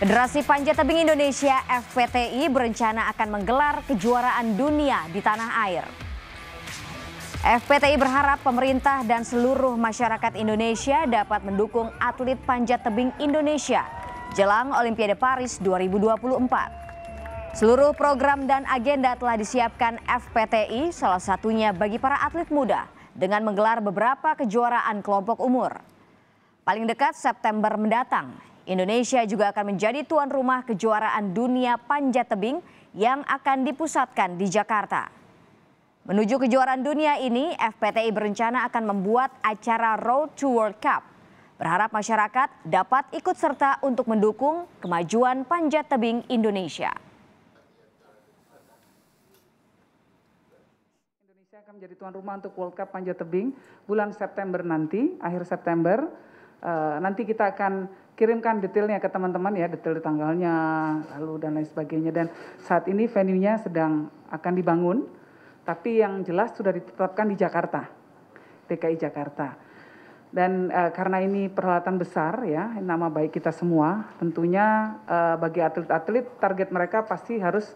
Federasi Panjat Tebing Indonesia FPTI berencana akan menggelar kejuaraan dunia di tanah air. FPTI berharap pemerintah dan seluruh masyarakat Indonesia dapat mendukung atlet panjat tebing Indonesia jelang Olimpiade Paris 2024. Seluruh program dan agenda telah disiapkan FPTI, salah satunya bagi para atlet muda dengan menggelar beberapa kejuaraan kelompok umur. Paling dekat September mendatang, Indonesia juga akan menjadi tuan rumah kejuaraan dunia panjat tebing yang akan dipusatkan di Jakarta. Menuju kejuaraan dunia ini, FPTI berencana akan membuat acara Road to World Cup. Berharap masyarakat dapat ikut serta untuk mendukung kemajuan panjat tebing Indonesia. Indonesia akan menjadi tuan rumah untuk World Cup panjat tebing bulan September nanti, akhir September. Eh, nanti kita akan kirimkan detailnya ke teman-teman ya, detail tanggalnya, lalu dan lain sebagainya. Dan saat ini venue-nya sedang akan dibangun, tapi yang jelas sudah ditetapkan di Jakarta, DKI Jakarta. Dan e, karena ini perhelatan besar ya, nama baik kita semua, tentunya e, bagi atlet-atlet target mereka pasti harus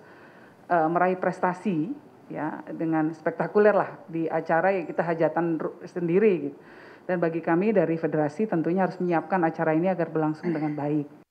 e, meraih prestasi ya dengan spektakuler lah di acara yang kita hajatan sendiri gitu. Dan bagi kami dari federasi tentunya harus menyiapkan acara ini agar berlangsung dengan baik.